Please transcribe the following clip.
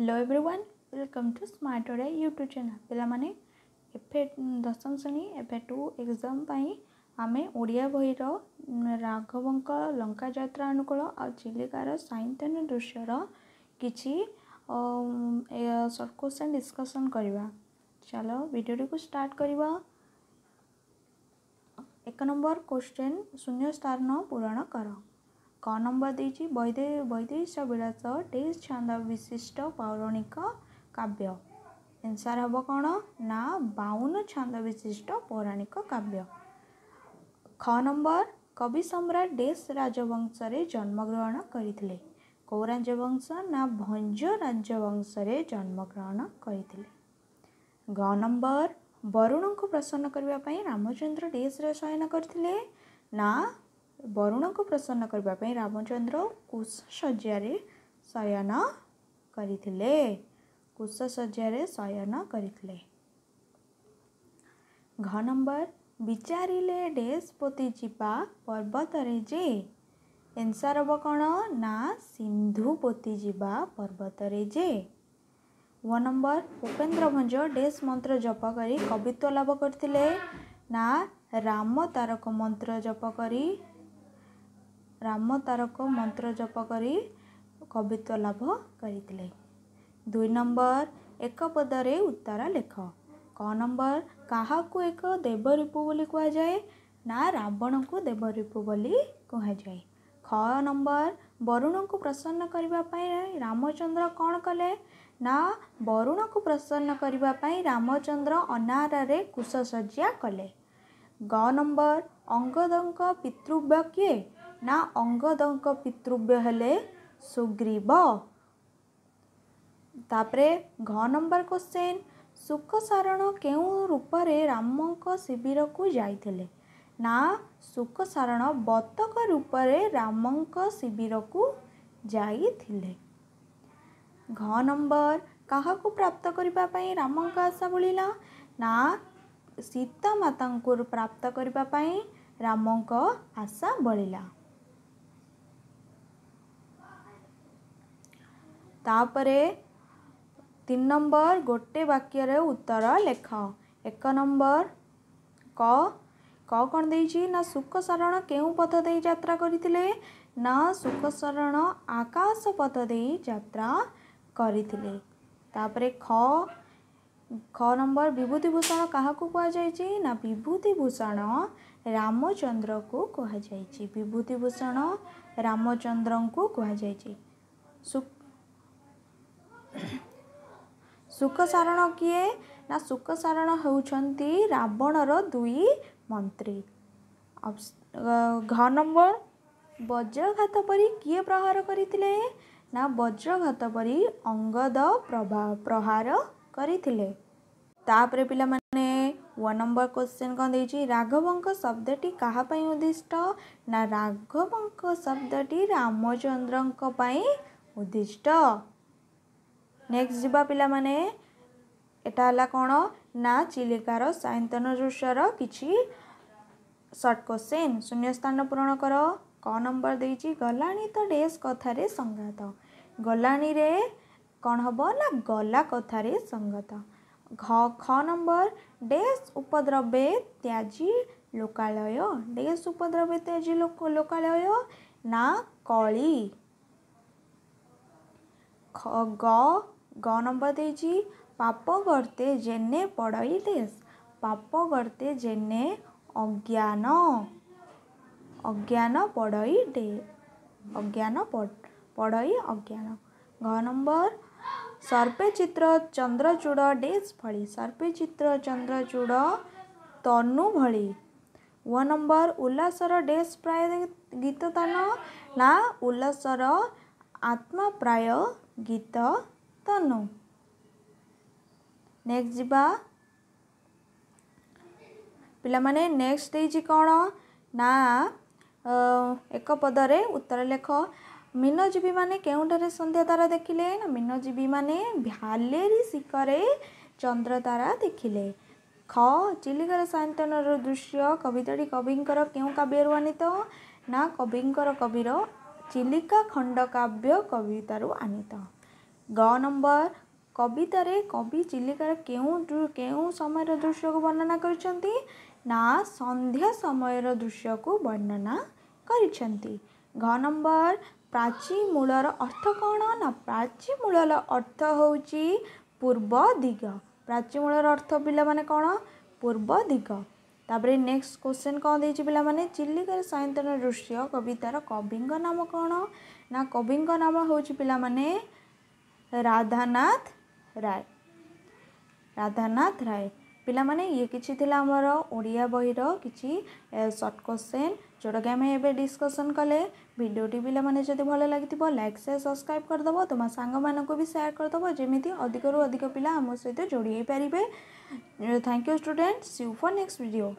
hello everyone welcome to smart Odia YouTube channel ପିଲାମାନେ ଏଫେ ଦଶମ ଶ୍ରେଣୀ ଏଫେ ଟୁ ଏକ୍ଜାମ୍ ପାଇଁ ଆମେ ଓଡ଼ିଆ ବହିର ରାଘବଙ୍କ ଲଙ୍କା ଯାତ୍ରା ଅନୁକୂଳ ଆଉ ଚିଲିକାର ସାଇନ୍ତନ ଦୃଶ୍ୟର କିଛି ସର୍ଟ କ୍ୱେଶ୍ଚନ୍ ଡିସ୍କସନ୍ କରିବା ଚାଲ ଭିଡ଼ିଓଟିକୁ ଷ୍ଟାର୍ଟ କରିବା ଏକ ନମ୍ବର କ୍ୱେଶ୍ଚନ୍ ଶୂନ୍ୟ ସ୍ଥାନ ପୂରଣ କର ग नम्बर दिइदे वैदेश विलास डे छन्द विशिष्ट पौराणिक क्यसर ना क छन्द विशिष्ट पौराणिक कव्य ख नम्बर कवि सम्राट देश राजवंश राजवंशले जन्मग्रहण गरिजवंश ना राजवंश राजवंशले जन्मग्रहण गरि नम्बर को प्रसन्न गरेको रामचंद्र देश र सयन ना ବରୁଣଙ୍କୁ ପ୍ରସନ୍ନ କରିବା ପାଇଁ ରାମଚନ୍ଦ୍ର କୁଶଯ୍ୟାରେ ଶୟନ କରିଥିଲେ କୁଶଯ୍ୟାରେ ଶୟନ କରିଥିଲେ ଘ ନମ୍ବର ବିଚାରିଲେ ଡେସ୍ପତି ଯିବା ପର୍ବତରେ ଯେ ଏନ୍ସର୍ ହବ କ'ଣ ନା ସିନ୍ଧୁପତି ଯିବା ପର୍ବତରେ ଯେ ୱାନ୍ ନମ୍ବର ଉପେନ୍ଦ୍ର ଭଞ୍ଜ ଡେସ୍ ମନ୍ତ୍ର ଜପ କରି କବିତ୍ୱ ଲାଭ କରିଥିଲେ ନା ରାମ ତାରକ ମନ୍ତ୍ର ଜପ କରି ରାମ ତାରକ ମନ୍ତ୍ର ଜପ କରି କବିତ୍ୱ ଲାଭ କରିଥିଲେ ଦୁଇ ନମ୍ବର ଏକ ପଦରେ ଉତ୍ତର ଲେଖ କ ନମ୍ବର କାହାକୁ ଏକ ଦେବ ଦେବରୂପୁ ବୋଲି କୁହାଯାଏ ନା ରାବଣଙ୍କୁ ଦେବ ଦେବରୂପୁ ବୋଲି କୁହାଯାଏ ଖ ନମ୍ବର ବରୁଣଙ୍କୁ ପ୍ରସନ୍ନ କରିବା ପାଇଁ ରାମଚନ୍ଦ୍ର କ'ଣ କଲେ ନା ବରୁଣକୁ ପ୍ରସନ୍ନ କରିବା ପାଇଁ ରାମଚନ୍ଦ୍ର ଅନାରରେ କୁଶସଜ୍ୟା କଲେ ଗ ନମ୍ବର ଅଙ୍ଗଦଙ୍କ ପିତୃବ୍ୟ କିଏ ନା ଅଙ୍ଗଦଙ୍କ ପିତୃବ୍ୟ ହେଲେ ସୁଗ୍ରୀବ ତାପରେ ଘ ନମ୍ବର କୋଶ୍ଚେନ୍ ଶୁକସାରଣ କେଉଁ ରୂପରେ ରାମଙ୍କ ଶିବିରକୁ ଯାଇଥିଲେ ନା ଶୁକସାରଣ ବତକ ରୂପରେ ରାମଙ୍କ ଶିବିରକୁ ଯାଇଥିଲେ ଘ ନମ୍ବର କାହାକୁ ପ୍ରାପ୍ତ କରିବା ପାଇଁ ରାମଙ୍କ ଆଶା ବୁଳିଲା ନା ସୀତା ମାତାଙ୍କୁ ପ୍ରାପ୍ତ କରିବା ପାଇଁ ରାମଙ୍କ ଆଶା ବଳିଲା ତାପରେ ତିନି ନମ୍ବର ଗୋଟେ ବାକ୍ୟରେ ଉତ୍ତର ଲେଖ ଏକ ନମ୍ବର କ କ କ'ଣ ଦେଇଛି ନା ଶୁକ ଶରଣ କେଉଁ ପଥ ଦେଇ ଯାତ୍ରା କରିଥିଲେ ନା ଶୁକ ଶରଣ ଆକାଶ ପଥ ଦେଇ ଯାତ୍ରା କରିଥିଲେ ତାପରେ ଖ ଖ ନମ୍ବର ବିଭୂତିଭୂଷଣ କାହାକୁ କୁହାଯାଇଛି ନା ବିଭୂତିଭୂଷଣ ରାମଚନ୍ଦ୍ରକୁ କୁହାଯାଇଛି ବିଭୂତିଭୂଷଣ ରାମଚନ୍ଦ୍ରଙ୍କୁ କୁହାଯାଇଛି ସୁକସାରଣ କିଏ ନା ସୁକସାରଣ ହେଉଛନ୍ତି ରାବଣର ଦୁଇ ମନ୍ତ୍ରୀ ଘ ନମ୍ବର ବଜ୍ରଘାତ ପରି କିଏ ପ୍ରହାର କରିଥିଲେ ନା ବଜ୍ରଘାତ ପରି ଅଙ୍ଗଦ ପ୍ରଭା ପ୍ରହାର କରିଥିଲେ ତାପରେ ପିଲାମାନେ ୱାନ୍ ନମ୍ବର କ୍ୱେଶ୍ଚିନ୍ କ'ଣ ଦେଇଛି ରାଘବଙ୍କ ଶବ୍ଦଟି କାହା ପାଇଁ ଉଦ୍ଦିଷ୍ଟ ନା ରାଘବଙ୍କ ଶବ୍ଦଟି ରାମଚନ୍ଦ୍ରଙ୍କ ପାଇଁ ଉଦ୍ଦିଷ୍ଟ नेक्स्ट नेक्सट जुवा कौन ना चिलिकार किक दृश्यर कि सर्ट क्वेश्चन शून्य स्थान पूरण क कम्बर गलाणी त डेस कथारे सङ्गत गलाणी हम ना गला कथार संगत घ ख नम्बर डेस उपद्रव्य त्याजी लोकालय डेस उपद्रव्य त्याजी लोकालय ना कली ख ग नम्बर दिइ पाप गते जेन पडै डेस पाप गर्ते जेन अज्ञान अज्ञान पढै डे अज्ञान पडै अज्ञान ग नम्बर सर्वेचित्त चन्द्रचूड डेस भर्वेचित्व चन्द्रचूड तनु भन नम्बर उल्लास र डेस प्राय गीत तन नसर आत्मा प्राय गीत ତନୁ ନେକ୍ସଟ ଯିବା ପିଲାମାନେ ନେକ୍ସଟ ଦେଇଛି କ'ଣ ନା ଏକ ପଦରେ ଉତ୍ତର ଲେଖ ମୀନଜୀବୀମାନେ କେଉଁଠାରେ ସନ୍ଧ୍ୟା ତାରା ଦେଖିଲେ ନା ମୀନଜୀବୀମାନେ ଭ୍ୟାଲେରି ଶିଖରେ ଚନ୍ଦ୍ର ତାରା ଦେଖିଲେ ଖ ଚିଲିକାର ସାନ୍ତନର ଦୃଶ୍ୟ କବିତାଟି କବିଙ୍କର କେଉଁ କାବ୍ୟରୁ ଆନିତ ନା କବିଙ୍କର କବିର ଚିଲିକା ଖଣ୍ଡ କାବ୍ୟ କବିତାରୁ ଆନିତ ଗ ନମ୍ବର କବିତାରେ କବି ଚିଲିକାର କେଉଁ କେଉଁ ସମୟର ଦୃଶ୍ୟକୁ ବର୍ଣ୍ଣନା କରିଛନ୍ତି ନା ସନ୍ଧ୍ୟା ସମୟର ଦୃଶ୍ୟକୁ ବର୍ଣ୍ଣନା କରିଛନ୍ତି ଘ ନମ୍ବର ପ୍ରାଚୀ ମୂଳର ଅର୍ଥ କ'ଣ ନା ପ୍ରାଚୀ ମୂଳର ଅର୍ଥ ହେଉଛି ପୂର୍ବ ଦିଗ ପ୍ରାଚୀ ମୂଳର ଅର୍ଥ ପିଲାମାନେ କ'ଣ ପୂର୍ବ ଦିଗ ତାପରେ ନେକ୍ସଟ କୋଶ୍ଚେନ୍ କ'ଣ ଦେଇଛି ପିଲାମାନେ ଚିଲିକାର ସାୟନ୍ତନ ଦୃଶ୍ୟ କବିତାର କବିଙ୍କ ନାମ କ'ଣ ନା କବିଙ୍କ ନାମ ହେଉଛି ପିଲାମାନେ ରାଧାନାଥ ରାୟ ରାଧାନାଥ ରାୟ ପିଲାମାନେ ଇଏ କିଛି ଥିଲା ଆମର ଓଡ଼ିଆ ବହିର କିଛି ସର୍ଟ କୋଶ୍ଚେନ୍ ଯେଉଁଟାକି ଆମେ ଏବେ ଡିସ୍କସନ୍ କଲେ ଭିଡ଼ିଓଟି ପିଲାମାନେ ଯଦି ଭଲ ଲାଗିଥିବ ଲାଇକ୍ ସେୟାର ସବସ୍କ୍ରାଇବ୍ କରିଦେବ ତୁମ ସାଙ୍ଗମାନଙ୍କୁ ବି ସେୟାର କରିଦେବ ଯେମିତି ଅଧିକରୁ ଅଧିକ ପିଲା ଆମ ସହିତ ଯୋଡ଼ି ହେଇପାରିବେ thank you student see for next video